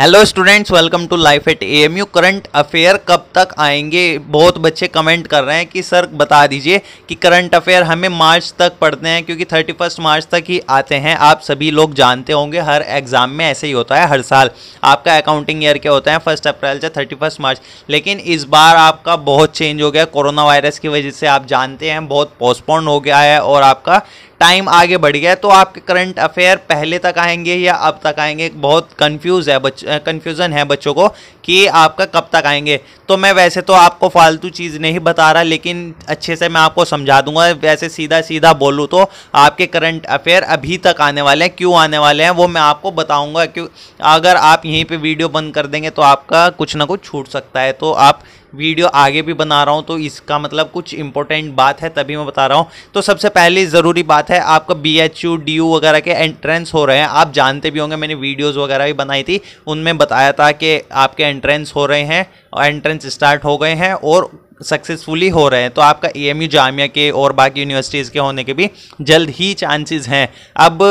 hello students welcome to life at AMU current affair कब तक आएंगे बहुत बच्चे कमेंट कर रहे हैं कि सर बता दीजिए कि करंट अफेयर हमें मार्च तक पढ़ते हैं क्योंकि थर्टी फर्स्ट मार्च तक ही आते हैं आप सभी लोग जानते होंगे हर एग्ज़ाम में ऐसे ही होता है हर साल आपका अकाउंटिंग ईयर क्या होता है फर्स्ट अप्रैल से थर्टी फर्स्ट मार्च लेकिन इस बार आपका बहुत चेंज हो गया कोरोना वायरस की वजह से आप जानते हैं बहुत पोस्टपोन हो गया है और आपका टाइम आगे बढ़ गया तो आपके करंट अफेयर पहले तक आएंगे या अब तक आएंगे बहुत कंफ्यूज है बच कन्फ्यूज़न है बच्चों को कि आपका कब तक आएंगे तो मैं वैसे तो आपको फालतू चीज़ नहीं बता रहा लेकिन अच्छे से मैं आपको समझा दूंगा वैसे सीधा सीधा बोलूँ तो आपके करंट अफेयर अभी तक आने वाले हैं क्यों आने वाले हैं वो मैं आपको बताऊँगा क्यों अगर आप यहीं पर वीडियो बंद कर देंगे तो आपका कुछ ना कुछ छूट सकता है तो आप वीडियो आगे भी बना रहा हूँ तो इसका मतलब कुछ इंपॉर्टेंट बात है तभी मैं बता रहा हूँ तो सबसे पहले ज़रूरी बात है आपका B H U D U वगैरह के एंट्रेंस हो रहे हैं आप जानते भी होंगे मैंने वीडियोज़ वगैरह भी बनाई थी उनमें बताया था कि आपके एंट्रेंस हो रहे हैं और एंट्रेंस स्टार्ट हो गए हैं और सक्सेसफुली हो रहे हैं तो आपका ए एम यू जामिया के और बाकी यूनिवर्सिटीज़ के होने के भी जल्द ही चांसेस हैं अब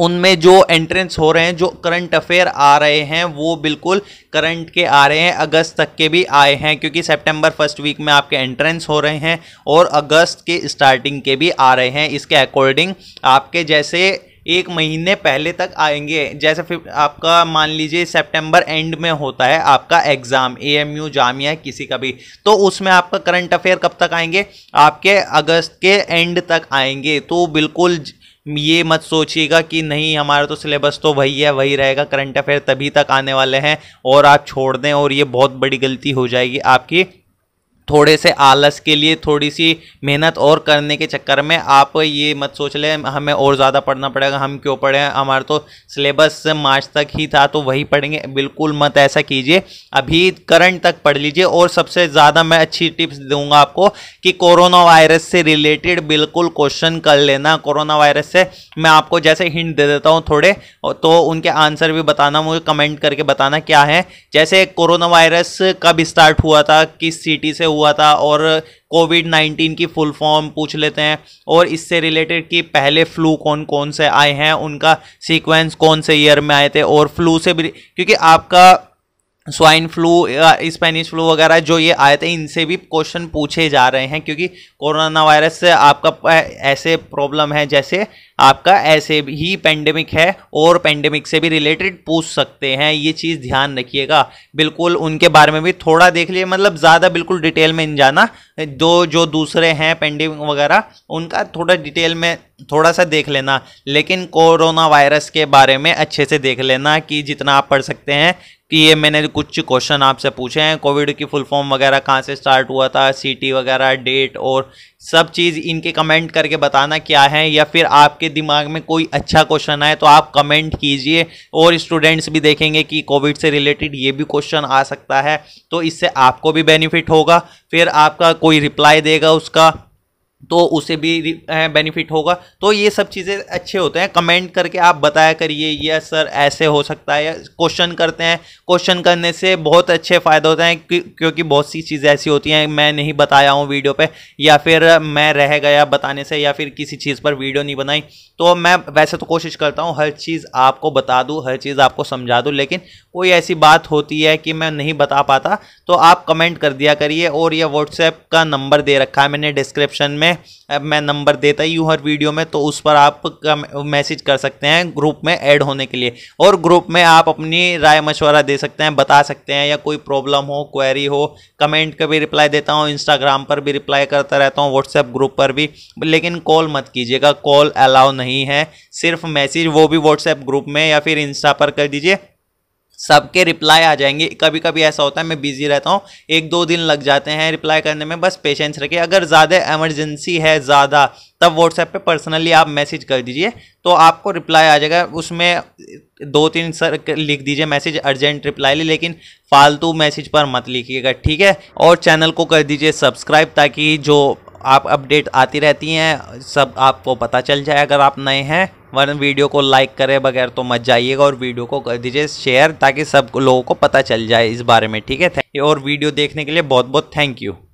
उनमें जो एंट्रेंस हो रहे हैं जो करंट अफेयर आ रहे हैं वो बिल्कुल करंट के आ रहे हैं अगस्त तक के भी आए हैं क्योंकि सितंबर फर्स्ट वीक में आपके एंट्रेंस हो रहे हैं और अगस्त के स्टार्टिंग के भी आ रहे हैं इसके अकॉर्डिंग आपके जैसे एक महीने पहले तक आएंगे जैसे फिर आपका मान लीजिए सितंबर एंड में होता है आपका एग्ज़ाम एएमयू जामिया किसी का भी तो उसमें आपका करंट अफेयर कब तक आएंगे आपके अगस्त के एंड तक आएंगे तो बिल्कुल ये मत सोचिएगा कि नहीं हमारा तो सिलेबस तो वही है वही रहेगा करंट अफेयर तभी तक आने वाले हैं और आप छोड़ दें और ये बहुत बड़ी गलती हो जाएगी आपकी थोड़े से आलस के लिए थोड़ी सी मेहनत और करने के चक्कर में आप ये मत सोच लें हमें और ज़्यादा पढ़ना पड़ेगा हम क्यों पढ़ें हमारा तो सिलेबस मार्च तक ही था तो वही पढ़ेंगे बिल्कुल मत ऐसा कीजिए अभी करंट तक पढ़ लीजिए और सबसे ज़्यादा मैं अच्छी टिप्स दूंगा आपको कि कोरोना वायरस से रिलेटेड बिल्कुल क्वेश्चन कर लेना कोरोना वायरस से मैं आपको जैसे हिंट दे देता हूँ थोड़े तो उनके आंसर भी बताना मुझे कमेंट करके बताना क्या है जैसे कोरोना वायरस कब स्टार्ट हुआ था किस सिटी से हुआ था और कोविड 19 की फुल फॉर्म पूछ लेते हैं और इससे रिलेटेड कि पहले फ्लू कौन कौन से आए हैं उनका सीक्वेंस कौन से ईयर में आए थे और फ्लू से भी क्योंकि आपका स्वाइन फ्लू स्पेनिश फ्लू वगैरह जो ये आए थे इनसे भी क्वेश्चन पूछे जा रहे हैं क्योंकि कोरोना वायरस से आपका ऐसे प्रॉब्लम है जैसे आपका ऐसे ही पेंडेमिक है और पेंडेमिक से भी रिलेटेड पूछ सकते हैं ये चीज़ ध्यान रखिएगा बिल्कुल उनके बारे में भी थोड़ा देख लिए मतलब ज़्यादा बिल्कुल डिटेल में जाना दो जो दूसरे हैं पेंडेमिक वगैरह उनका थोड़ा डिटेल में थोड़ा सा देख लेना लेकिन कोरोना वायरस के बारे में अच्छे से देख लेना कि जितना आप पढ़ सकते हैं कि ये मैंने कुछ क्वेश्चन आपसे पूछे हैं कोविड की फुल फॉर्म वगैरह कहाँ से स्टार्ट हुआ था सीटी वगैरह डेट और सब चीज़ इनके कमेंट करके बताना क्या है या फिर आपके दिमाग में कोई अच्छा क्वेश्चन आए तो आप कमेंट कीजिए और स्टूडेंट्स भी देखेंगे कि कोविड से रिलेटेड ये भी क्वेश्चन आ सकता है तो इससे आपको भी बेनिफिट होगा फिर आपका कोई रिप्लाई देगा उसका तो उसे भी बेनिफिट होगा तो ये सब चीज़ें अच्छे होते हैं कमेंट करके आप बताया करिए यस सर ऐसे हो सकता है क्वेश्चन करते हैं क्वेश्चन करने से बहुत अच्छे फ़ायदे होते हैं क्योंकि बहुत सी चीज़ें ऐसी होती हैं मैं नहीं बताया हूँ वीडियो पे या फिर मैं रह गया बताने से या फिर किसी चीज़ पर वीडियो नहीं बनाई तो मैं वैसे तो कोशिश करता हूँ हर चीज़ आपको बता दूँ हर चीज़ आपको समझा दूँ लेकिन कोई ऐसी बात होती है कि मैं नहीं बता पाता तो आप कमेंट कर दिया करिए और यह व्हाट्सएप का नंबर दे रखा है मैंने डिस्क्रिप्शन में में मैं नंबर देता ही हूँ हर वीडियो में तो उस पर आप मैसेज कर सकते हैं ग्रुप में ऐड होने के लिए और ग्रुप में आप अपनी राय मशवरा दे सकते हैं बता सकते हैं या कोई प्रॉब्लम हो क्वेरी हो कमेंट का भी रिप्लाई देता हूँ इंस्टाग्राम पर भी रिप्लाई करता रहता हूँ व्हाट्सएप ग्रुप पर भी लेकिन कॉल मत कीजिएगा कॉल अलाउ नहीं है सिर्फ मैसेज वो भी व्हाट्सएप ग्रुप में या फिर इंस्टा पर कर दीजिए सबके रिप्लाई आ जाएंगे कभी कभी ऐसा होता है मैं बिजी रहता हूँ एक दो दिन लग जाते हैं रिप्लाई करने में बस पेशेंस रखिए अगर ज़्यादा एमरजेंसी है ज़्यादा तब व्हाट्सएप पे पर्सनली आप मैसेज कर दीजिए तो आपको रिप्लाई आ जाएगा उसमें दो तीन सर लिख दीजिए मैसेज अर्जेंट रिप्लाई ली लेकिन फालतू मैसेज पर मत लिखिएगा ठीक है और चैनल को कर दीजिए सब्सक्राइब ताकि जो आप अपडेट आती रहती हैं सब आपको पता चल जाए अगर आप नए हैं वरन वीडियो को लाइक करें बगैर तो मत जाइएगा और वीडियो को कर दीजिए शेयर ताकि सब लोगों को पता चल जाए इस बारे में ठीक है और वीडियो देखने के लिए बहुत बहुत थैंक यू